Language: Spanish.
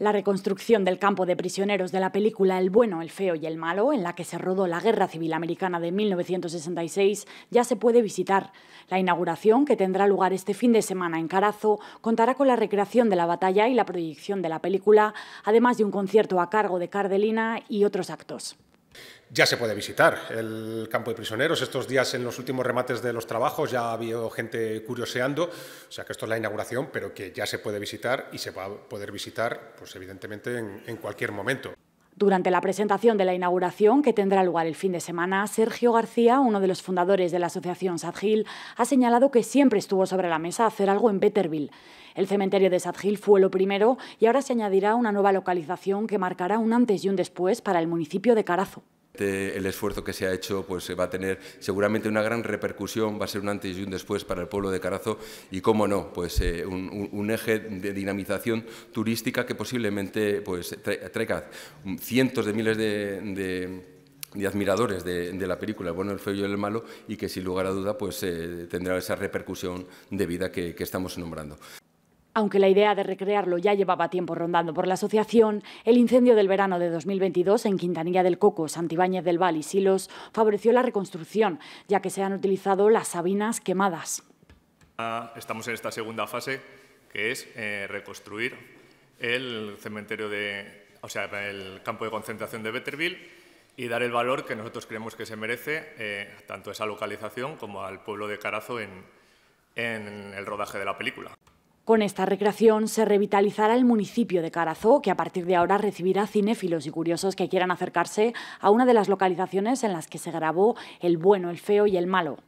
La reconstrucción del campo de prisioneros de la película El bueno, el feo y el malo, en la que se rodó la Guerra Civil Americana de 1966, ya se puede visitar. La inauguración, que tendrá lugar este fin de semana en Carazo, contará con la recreación de la batalla y la proyección de la película, además de un concierto a cargo de Cardelina y otros actos. Ya se puede visitar el campo de prisioneros. Estos días, en los últimos remates de los trabajos, ya ha habido gente curioseando. O sea que esto es la inauguración, pero que ya se puede visitar y se va a poder visitar, pues evidentemente, en cualquier momento. Durante la presentación de la inauguración, que tendrá lugar el fin de semana, Sergio García, uno de los fundadores de la asociación Sadgil, ha señalado que siempre estuvo sobre la mesa hacer algo en Betterville. El cementerio de Sadgil fue lo primero y ahora se añadirá una nueva localización que marcará un antes y un después para el municipio de Carazo el esfuerzo que se ha hecho pues va a tener seguramente una gran repercusión, va a ser un antes y un después para el pueblo de Carazo y, cómo no, pues eh, un, eje de dinamización turística que posiblemente pues, traiga cientos de miles de, admiradores de, la película El bueno, el feo y el malo y que sin lugar a duda pues, eh, tendrá esa repercusión de vida que estamos nombrando. Aunque la idea de recrearlo ya llevaba tiempo rondando por la asociación, el incendio del verano de 2022 en Quintanilla del Coco, Santibáñez del Val y Silos favoreció la reconstrucción, ya que se han utilizado las sabinas quemadas. Ah, estamos en esta segunda fase, que es eh, reconstruir el cementerio de, o sea, el campo de concentración de Betterville y dar el valor que nosotros creemos que se merece eh, tanto a esa localización como al pueblo de Carazo en el rodaje de la película. Con esta recreación se revitalizará el municipio de Carazó, que a partir de ahora recibirá cinéfilos y curiosos que quieran acercarse a una de las localizaciones en las que se grabó El bueno, el feo y el malo.